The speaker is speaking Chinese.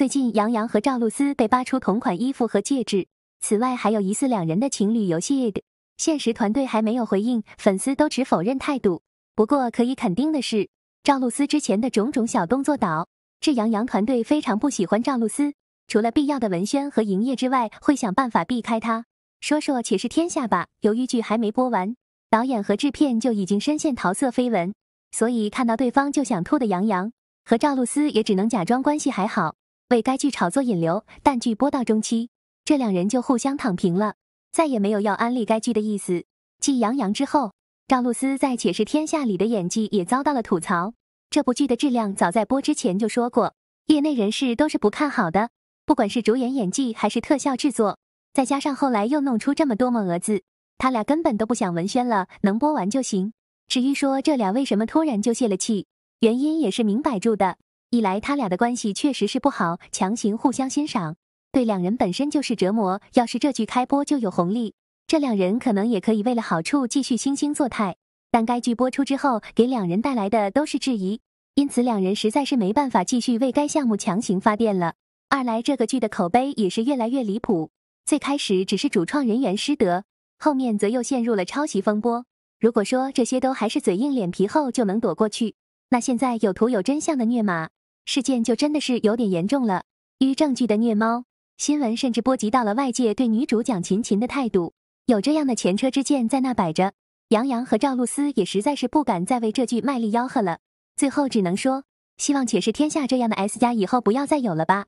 最近，杨洋和赵露思被扒出同款衣服和戒指，此外还有疑似两人的情侣游戏。现实团队还没有回应，粉丝都持否认态度。不过可以肯定的是，赵露思之前的种种小动作，导致杨洋团队非常不喜欢赵露思。除了必要的文宣和营业之外，会想办法避开她。说说且是天下吧，由于剧还没播完，导演和制片就已经深陷桃色绯闻，所以看到对方就想吐的杨洋和赵露思也只能假装关系还好。为该剧炒作引流，但剧播到中期，这两人就互相躺平了，再也没有要安利该剧的意思。继杨洋之后，赵露思在《且试天下》里的演技也遭到了吐槽。这部剧的质量早在播之前就说过，业内人士都是不看好的。不管是主演演技还是特效制作，再加上后来又弄出这么多么蛾子，他俩根本都不想文宣了，能播完就行。至于说这俩为什么突然就泄了气，原因也是明摆住的。一来他俩的关系确实是不好，强行互相欣赏，对两人本身就是折磨。要是这剧开播就有红利，这两人可能也可以为了好处继续惺惺作态。但该剧播出之后，给两人带来的都是质疑，因此两人实在是没办法继续为该项目强行发电了。二来这个剧的口碑也是越来越离谱，最开始只是主创人员失德，后面则又陷入了抄袭风波。如果说这些都还是嘴硬脸皮厚就能躲过去，那现在有图有真相的虐马。事件就真的是有点严重了，于证据的虐猫新闻甚至波及到了外界对女主蒋勤勤的态度，有这样的前车之鉴在那摆着，杨洋和赵露思也实在是不敢再为这剧卖力吆喝了，最后只能说，希望且是天下这样的 S 家以后不要再有了吧。